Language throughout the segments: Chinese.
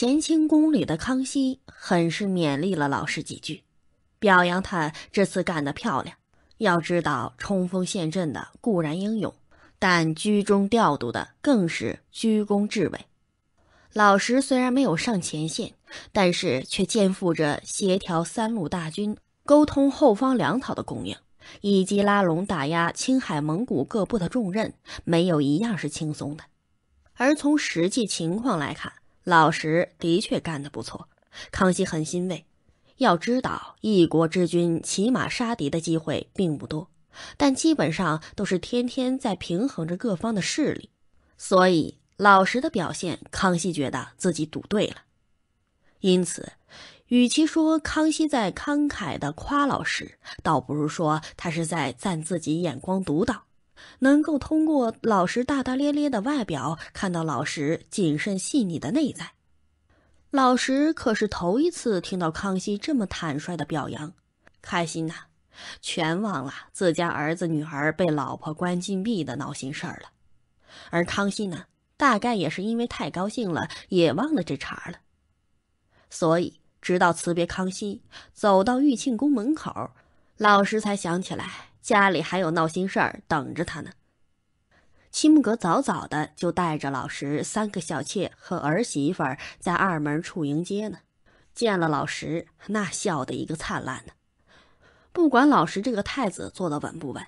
乾清宫里的康熙很是勉励了老石几句，表扬他这次干得漂亮。要知道，冲锋陷阵的固然英勇，但居中调度的更是居功至伟。老石虽然没有上前线，但是却肩负着协调三路大军、沟通后方粮草的供应，以及拉拢打压青海蒙古各部的重任，没有一样是轻松的。而从实际情况来看，老实的确干得不错，康熙很欣慰。要知道，一国之君骑马杀敌的机会并不多，但基本上都是天天在平衡着各方的势力，所以老实的表现，康熙觉得自己赌对了。因此，与其说康熙在慷慨的夸老实，倒不如说他是在赞自己眼光独到。能够通过老实大大咧咧的外表看到老实谨慎细腻的内在，老实可是头一次听到康熙这么坦率的表扬，开心呐，全忘了自家儿子女儿被老婆关禁闭的闹心事儿了。而康熙呢，大概也是因为太高兴了，也忘了这茬了。所以直到辞别康熙，走到玉庆宫门口，老实才想起来。家里还有闹心事儿等着他呢。齐木格早早的就带着老十三个小妾和儿媳妇在二门处迎接呢。见了老十，那笑的一个灿烂呢。不管老十这个太子做的稳不稳，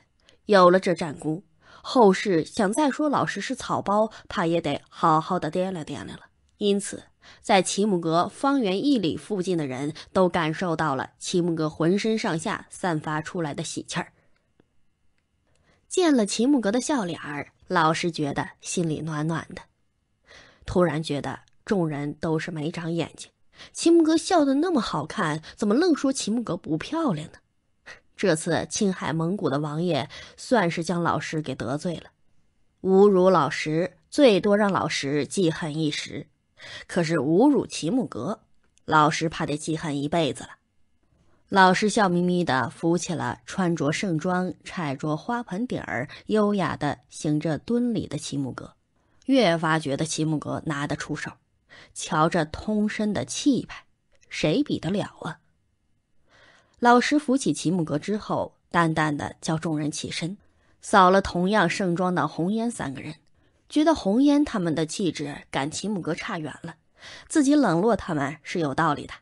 有了这战功，后世想再说老十是草包，怕也得好好的掂量掂量了。因此，在齐木格方圆一里附近的人都感受到了齐木格浑身上下散发出来的喜气儿。见了齐木格的笑脸儿，老师觉得心里暖暖的。突然觉得众人都是没长眼睛，齐木格笑得那么好看，怎么愣说齐木格不漂亮呢？这次青海蒙古的王爷算是将老师给得罪了，侮辱老师最多让老师记恨一时，可是侮辱齐木格，老师怕得记恨一辈子了。老师笑眯眯地扶起了穿着盛装、踩着花盆底儿、优雅地行着蹲礼的齐木格，越发觉得齐木格拿得出手。瞧这通身的气派，谁比得了啊？老师扶起齐木格之后，淡淡的叫众人起身，扫了同样盛装的红烟三个人，觉得红烟他们的气质赶齐木格差远了，自己冷落他们是有道理的。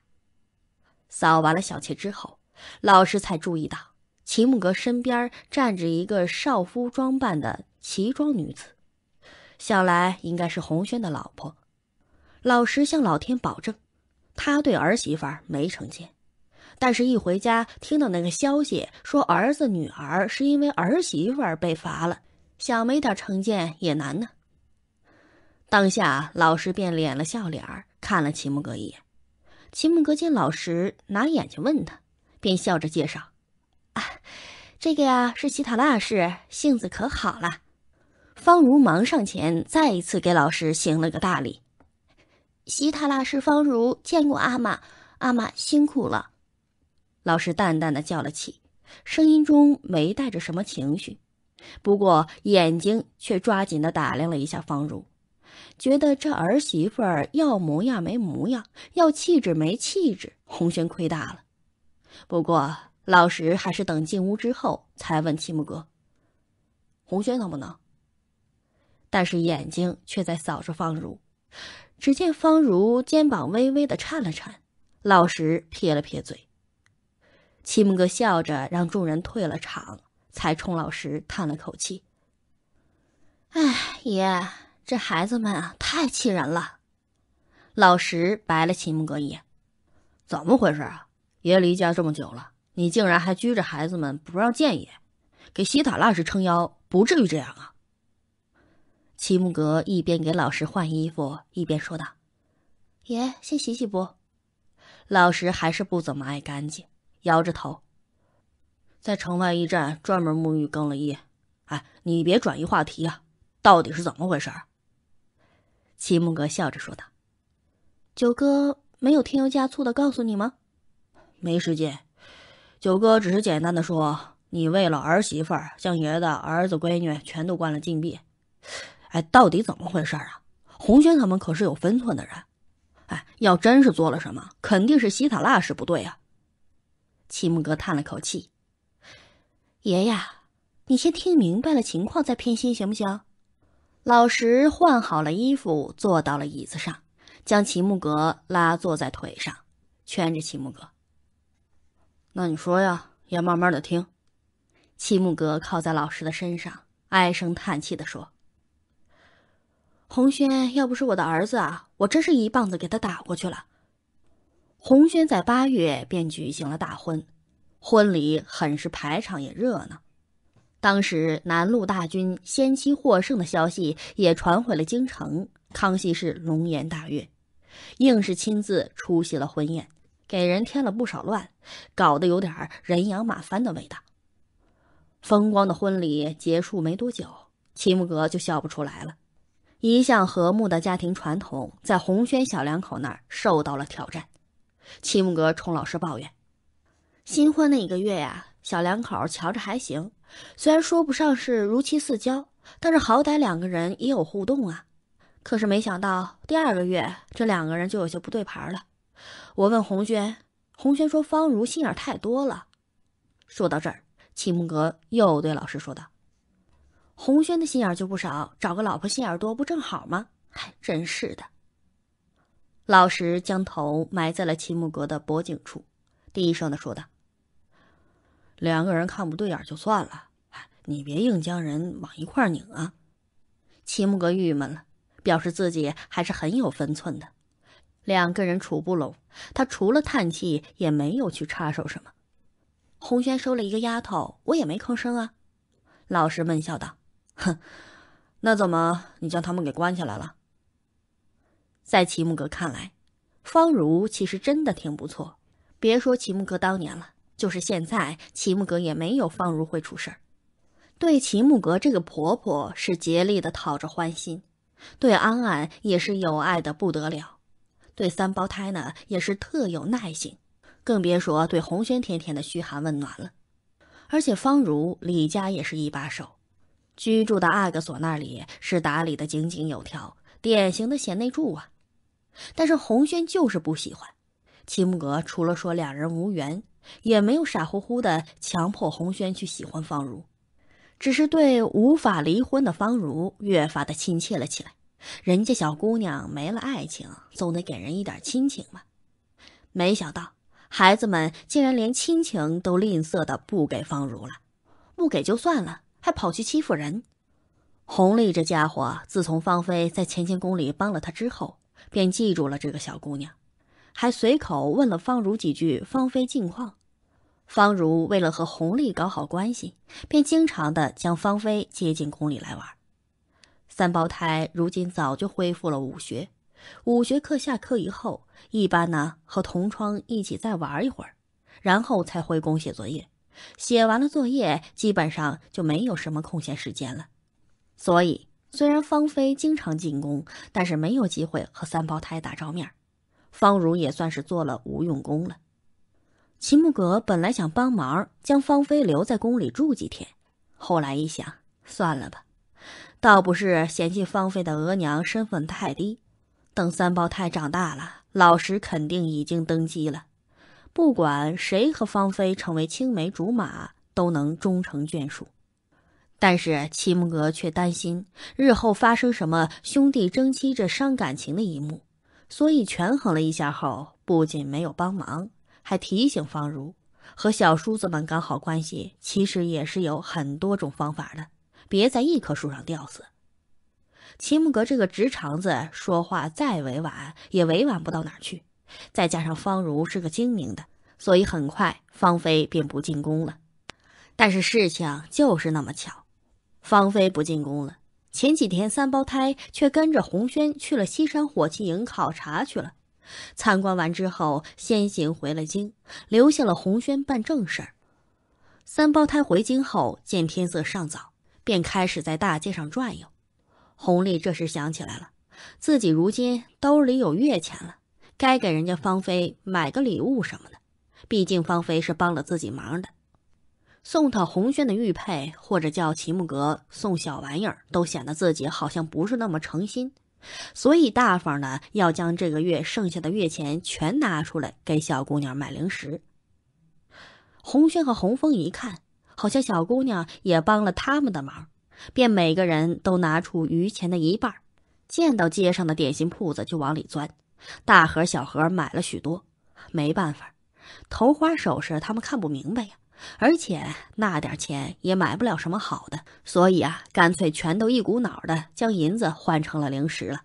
扫完了小妾之后，老师才注意到齐木格身边站着一个少夫装扮的齐装女子，想来应该是红轩的老婆。老师向老天保证，他对儿媳妇没成见，但是一回家听到那个消息，说儿子女儿是因为儿媳妇被罚了，想没点成见也难呢。当下，老师便敛了笑脸看了齐木格一眼。齐木格见老师拿眼睛问他，便笑着介绍：“啊，这个呀是西塔拉氏，性子可好了。”方如忙上前，再一次给老师行了个大礼：“西塔拉氏，方如见过阿玛，阿玛辛苦了。”老师淡淡的叫了起，声音中没带着什么情绪，不过眼睛却抓紧的打量了一下方如。觉得这儿媳妇儿要模样没模样，要气质没气质，红轩亏大了。不过老石还是等进屋之后才问齐木哥：“红轩能不能？”但是眼睛却在扫着方如。只见方如肩膀微微的颤了颤，老石撇了撇嘴。齐木哥笑着让众人退了场，才冲老石叹了口气：“哎，爷。”这孩子们啊，太气人了！老石白了齐木格一眼：“怎么回事啊？爷离家这么久了，你竟然还拘着孩子们不让见爷，给西塔拉时撑腰，不至于这样啊？”齐木格一边给老石换衣服，一边说道：“爷先洗洗不？”老石还是不怎么爱干净，摇着头：“在城外驿站专门沐浴更了衣。哎，你别转移话题啊，到底是怎么回事？”齐木格笑着说道：“九哥没有添油加醋的告诉你吗？没时间，九哥只是简单的说，你为了儿媳妇儿，将爷的儿子、闺女全都关了禁闭。哎，到底怎么回事啊？红轩他们可是有分寸的人。哎，要真是做了什么，肯定是西塔拉是不对啊。”齐木格叹了口气：“爷呀，你先听明白了情况再偏心，行不行？”老石换好了衣服，坐到了椅子上，将齐木格拉坐在腿上，圈着齐木格。那你说呀，要慢慢的听。齐木格靠在老师的身上，唉声叹气地说：“红轩要不是我的儿子啊，我真是一棒子给他打过去了。”红轩在八月便举行了大婚，婚礼很是排场，也热闹。当时南路大军先期获胜的消息也传回了京城，康熙是龙颜大悦，硬是亲自出席了婚宴，给人添了不少乱，搞得有点儿人仰马翻的味道。风光的婚礼结束没多久，齐木格就笑不出来了。一向和睦的家庭传统在红轩小两口那儿受到了挑战。齐木格冲老师抱怨：“新婚那一个月呀，小两口瞧着还行。”虽然说不上是如漆似胶，但是好歹两个人也有互动啊。可是没想到第二个月，这两个人就有些不对盘了。我问红轩，红轩说方如心眼太多了。说到这儿，齐木格又对老师说道：“红轩的心眼就不少，找个老婆心眼多不正好吗？”哎，真是的。老师将头埋在了齐木格的脖颈处，低声的说道。两个人看不对眼就算了，你别硬将人往一块拧啊！齐木哥郁闷了，表示自己还是很有分寸的。两个人处不拢，他除了叹气，也没有去插手什么。红轩收了一个丫头，我也没吭声啊。老实闷笑道：“哼，那怎么你将他们给关起来了？”在齐木哥看来，方如其实真的挺不错。别说齐木哥当年了。就是现在，齐木格也没有方如会出事儿。对齐木格这个婆婆是竭力的讨着欢心，对安安也是友爱的不得了，对三胞胎呢也是特有耐性，更别说对红轩天天的嘘寒问暖了。而且方如李家也是一把手，居住的阿哥所那里是打理的井井有条，典型的贤内助啊。但是红轩就是不喜欢。齐木格除了说两人无缘，也没有傻乎乎的强迫红轩去喜欢方如，只是对无法离婚的方如越发的亲切了起来。人家小姑娘没了爱情，总得给人一点亲情吧。没想到孩子们竟然连亲情都吝啬的不给方如了，不给就算了，还跑去欺负人。红丽这家伙自从芳菲在乾清宫里帮了他之后，便记住了这个小姑娘。还随口问了方如几句方菲近况。方如为了和红丽搞好关系，便经常的将方菲接进宫里来玩。三胞胎如今早就恢复了武学，武学课下课以后，一般呢和同窗一起再玩一会儿，然后才回宫写作业。写完了作业，基本上就没有什么空闲时间了。所以，虽然芳菲经常进宫，但是没有机会和三胞胎打照面方如也算是做了无用功了。齐木格本来想帮忙将芳菲留在宫里住几天，后来一想，算了吧。倒不是嫌弃芳菲的额娘身份太低，等三胞胎长大了，老十肯定已经登基了。不管谁和芳菲成为青梅竹马，都能终成眷属。但是齐木格却担心日后发生什么兄弟争妻这伤感情的一幕。所以权衡了一下后，不仅没有帮忙，还提醒方如和小叔子们搞好关系。其实也是有很多种方法的，别在一棵树上吊死。齐木格这个直肠子，说话再委婉也委婉不到哪儿去。再加上方如是个精明的，所以很快芳菲便不进宫了。但是事情就是那么巧，芳菲不进宫了。前几天，三胞胎却跟着洪轩去了西山火器营考察去了。参观完之后，先行回了京，留下了洪轩办正事儿。三胞胎回京后，见天色尚早，便开始在大街上转悠。洪历这时想起来了，自己如今兜里有月钱了，该给人家芳菲买个礼物什么的。毕竟芳菲是帮了自己忙的。送他红轩的玉佩，或者叫齐木格送小玩意儿，都显得自己好像不是那么诚心，所以大方的要将这个月剩下的月钱全拿出来给小姑娘买零食。红轩和红枫一看，好像小姑娘也帮了他们的忙，便每个人都拿出余钱的一半，见到街上的点心铺子就往里钻，大盒小盒买了许多。没办法，头花首饰他们看不明白呀。而且那点钱也买不了什么好的，所以啊，干脆全都一股脑的将银子换成了零食了。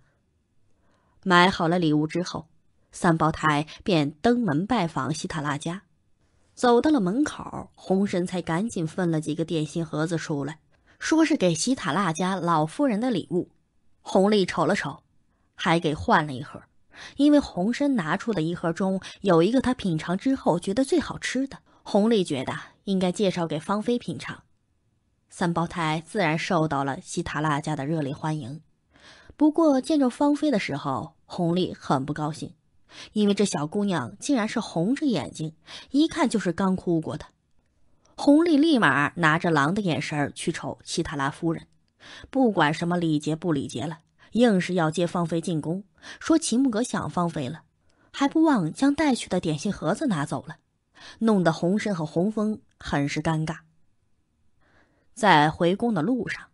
买好了礼物之后，三胞胎便登门拜访希塔拉家。走到了门口，红参才赶紧分了几个点心盒子出来，说是给希塔拉家老夫人的礼物。红丽瞅了瞅，还给换了一盒，因为红参拿出的一盒中有一个她品尝之后觉得最好吃的。红丽觉得应该介绍给芳菲品尝，三胞胎自然受到了西塔拉家的热烈欢迎。不过见着芳菲的时候，红丽很不高兴，因为这小姑娘竟然是红着眼睛，一看就是刚哭过的。红丽立马拿着狼的眼神去瞅西塔拉夫人，不管什么礼节不礼节了，硬是要接芳菲进宫，说齐木格想芳菲了，还不忘将带去的点心盒子拿走了。弄得洪深和洪峰很是尴尬。在回宫的路上，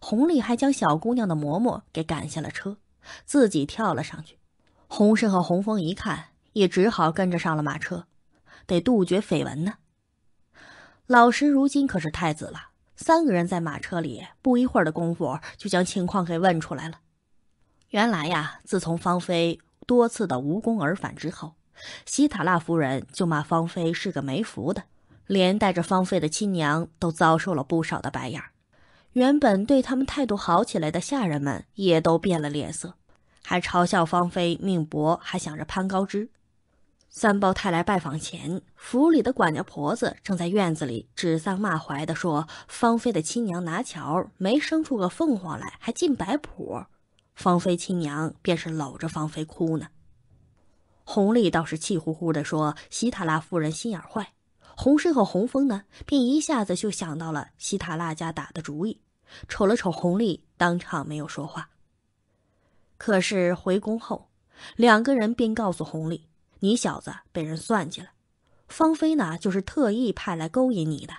洪丽还将小姑娘的嬷嬷给赶下了车，自己跳了上去。洪深和洪峰一看，也只好跟着上了马车。得杜绝绯闻呢。老石如今可是太子了。三个人在马车里，不一会儿的功夫就将情况给问出来了。原来呀，自从芳菲多次的无功而返之后。西塔拉夫人就骂芳菲是个没福的，连带着芳菲的亲娘都遭受了不少的白眼儿。原本对他们态度好起来的下人们也都变了脸色，还嘲笑芳菲命薄，还想着攀高枝。三胞胎来拜访前，府里的管家婆子正在院子里指桑骂槐的说：“芳菲的亲娘拿桥没生出个凤凰来，还尽摆谱。”芳菲亲娘便是搂着芳菲哭呢。红丽倒是气呼呼的说：“希塔拉夫人心眼坏。”红生和红峰呢，便一下子就想到了希塔拉家打的主意，瞅了瞅红丽，当场没有说话。可是回宫后，两个人便告诉红丽：“你小子被人算计了，芳菲呢，就是特意派来勾引你的，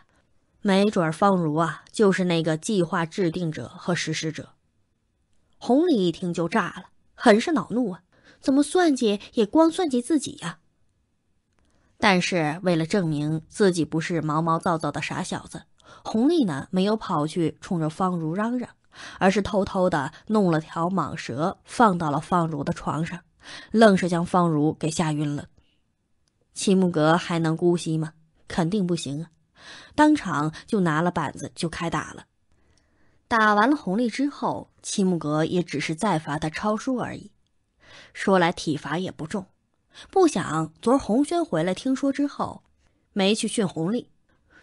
没准芳如啊，就是那个计划制定者和实施者。”红历一听就炸了，很是恼怒啊。怎么算计也光算计自己呀！但是为了证明自己不是毛毛躁躁的傻小子，红历呢没有跑去冲着方如嚷嚷，而是偷偷的弄了条蟒蛇放到了方如的床上，愣是将方如给吓晕了。齐木格还能姑息吗？肯定不行啊！当场就拿了板子就开打了。打完了红历之后，齐木格也只是再罚他抄书而已。说来体罚也不重，不想昨儿红轩回来，听说之后，没去训红丽，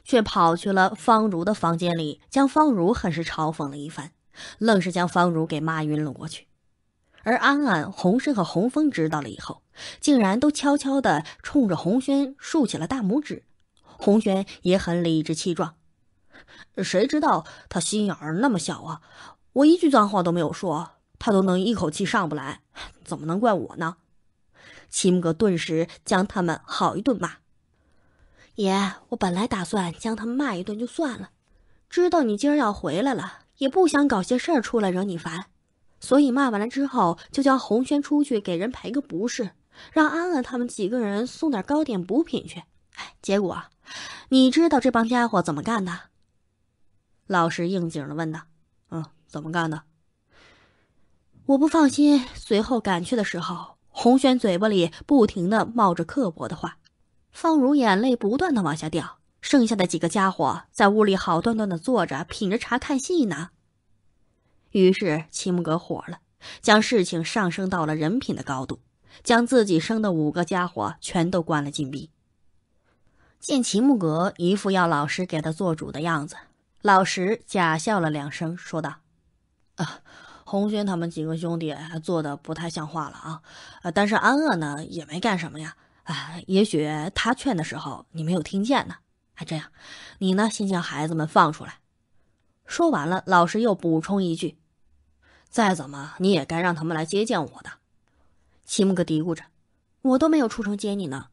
却跑去了方如的房间里，将方如很是嘲讽了一番，愣是将方如给骂晕了过去。而安安、洪深和洪峰知道了以后，竟然都悄悄地冲着红轩竖起了大拇指。红轩也很理直气壮，谁知道他心眼儿那么小啊？我一句脏话都没有说。他都能一口气上不来，怎么能怪我呢？齐木哥顿时将他们好一顿骂。爷，我本来打算将他们骂一顿就算了，知道你今儿要回来了，也不想搞些事儿出来惹你烦，所以骂完了之后，就叫红轩出去给人赔个不是，让安安他们几个人送点糕点补品去。结果，你知道这帮家伙怎么干的？老师应景的问道：“嗯，怎么干的？我不放心，随后赶去的时候，洪轩嘴巴里不停的冒着刻薄的话，方如眼泪不断的往下掉。剩下的几个家伙在屋里好端端的坐着，品着茶看戏呢。于是齐木格火了，将事情上升到了人品的高度，将自己生的五个家伙全都关了禁闭。见齐木格一副要老师给他做主的样子，老石假笑了两声，说道：“啊。”红轩他们几个兄弟做的不太像话了啊！但是安乐呢也没干什么呀！哎，也许他劝的时候你没有听见呢。哎，这样，你呢先将孩子们放出来。说完了，老师又补充一句：“再怎么你也该让他们来接见我的。”齐木格嘀咕着：“我都没有出城接你呢。”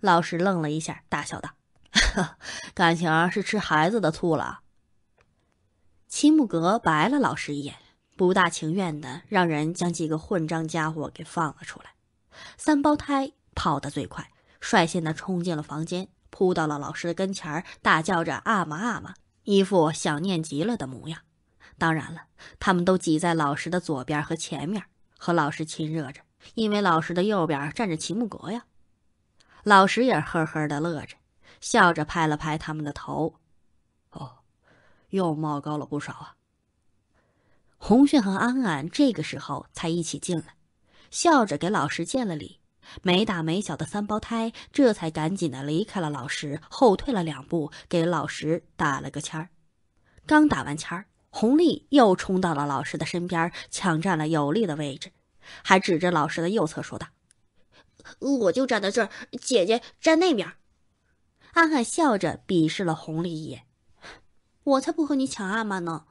老师愣了一下，大笑道：“ 感情是吃孩子的醋了。”齐木格白了老师一眼。不大情愿的，让人将几个混账家伙给放了出来。三胞胎跑得最快，率先的冲进了房间，扑到了老师的跟前，大叫着“阿玛阿玛”，一副想念极了的模样。当然了，他们都挤在老师的左边和前面，和老师亲热着。因为老师的右边站着秦木格呀。老师也呵呵的乐着，笑着拍了拍他们的头：“哦，又冒高了不少啊。”红炫和安安这个时候才一起进来，笑着给老师见了礼。没大没小的三胞胎这才赶紧的离开了。老师后退了两步，给老师打了个签儿。刚打完签儿，红丽又冲到了老师的身边，抢占了有利的位置，还指着老师的右侧说道：“我就站在这儿，姐姐站那边。”安安笑着鄙视了红丽一眼：“我才不和你抢阿玛呢。”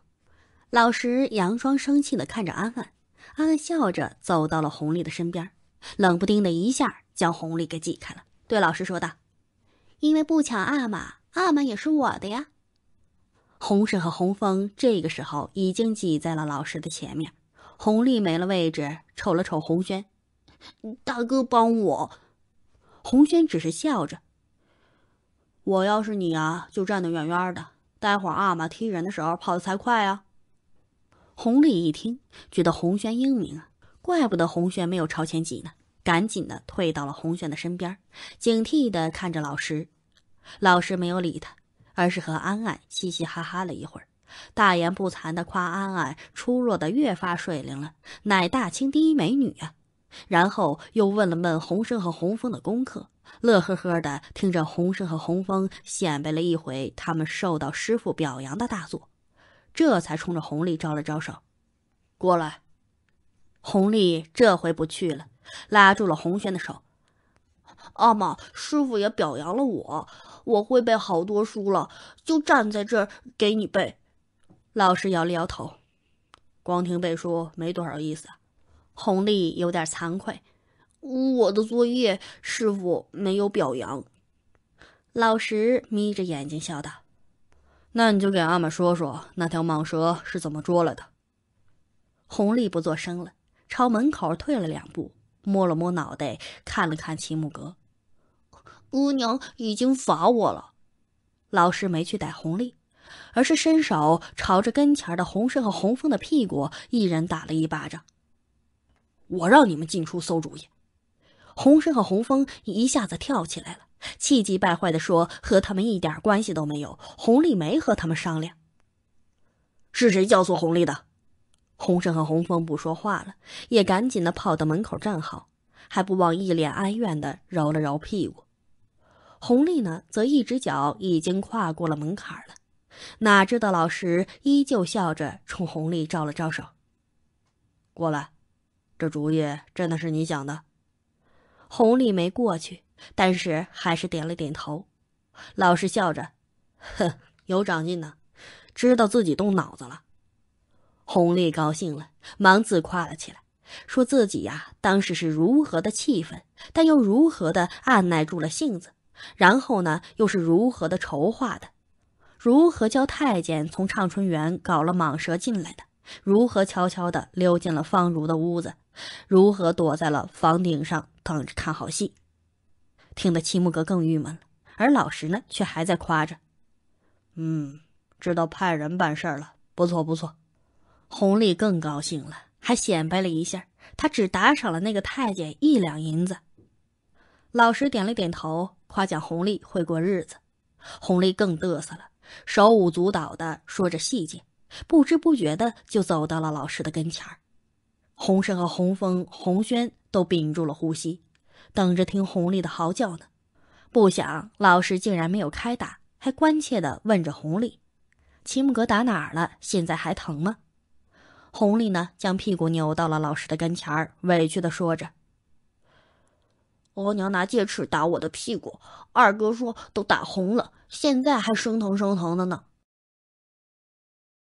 老石佯装生气的看着安安，安安笑着走到了红丽的身边，冷不丁的一下将红丽给挤开了。对老师说道：“因为不抢阿玛，阿玛也是我的呀。”红婶和红枫这个时候已经挤在了老师的前面，红丽没了位置，瞅了瞅红轩：“大哥帮我。”红轩只是笑着：“我要是你啊，就站得远远的，待会儿阿玛踢人的时候跑的才快啊。”红丽一听，觉得洪轩英明啊，怪不得洪轩没有朝前挤呢。赶紧的退到了洪轩的身边，警惕的看着老师。老师没有理他，而是和安安嘻嘻哈哈了一会儿，大言不惭的夸安安出落的越发水灵了，乃大清第一美女啊。然后又问了问洪生和洪峰的功课，乐呵呵的听着洪生和洪峰显摆了一回他们受到师傅表扬的大作。这才冲着红丽招了招手，过来。红丽这回不去了，拉住了红轩的手。阿玛，师傅也表扬了我，我会背好多书了，就站在这儿给你背。老师摇了摇头，光听背书没多少意思。红丽有点惭愧，我的作业师傅没有表扬。老师眯着眼睛笑道。那你就给阿玛说说那条蟒蛇是怎么捉来的。红丽不做声了，朝门口退了两步，摸了摸脑袋，看了看齐木格，额娘已经罚我了。老师没去逮红丽，而是伸手朝着跟前的红胜和红峰的屁股，一人打了一巴掌。我让你们进出馊主意，红胜和红峰一下子跳起来了。气急败坏地说：“和他们一点关系都没有，红丽没和他们商量，是谁教唆红丽的？”洪胜和洪峰不说话了，也赶紧的跑到门口站好，还不忘一脸哀怨的揉了揉屁股。红丽呢，则一只脚已经跨过了门槛了，哪知道老石依旧笑着冲红丽招了招手：“过来，这主意真的是你想的？”红丽没过去。但是还是点了点头。老师笑着：“哼，有长进呢，知道自己动脑子了。”红丽高兴了，忙自夸了起来，说自己呀，当时是如何的气愤，但又如何的按耐住了性子，然后呢，又是如何的筹划的，如何教太监从畅春园搞了蟒蛇进来的，如何悄悄的溜进了方如的屋子，如何躲在了房顶上等着看好戏。听得齐木格更郁闷了，而老石呢，却还在夸着：“嗯，知道派人办事儿了，不错不错。”红历更高兴了，还显摆了一下，他只打赏了那个太监一两银子。老石点了点头，夸奖红历会过日子。红历更嘚瑟了，手舞足蹈的说着细节，不知不觉的就走到了老师的跟前儿。洪胜和洪峰、洪轩都屏住了呼吸。等着听红丽的嚎叫呢，不想老师竟然没有开打，还关切的问着红丽：“齐木格打哪儿了？现在还疼吗？”红丽呢，将屁股扭到了老师的跟前儿，委屈的说着：“额娘拿戒尺打我的屁股，二哥说都打红了，现在还生疼生疼的呢。”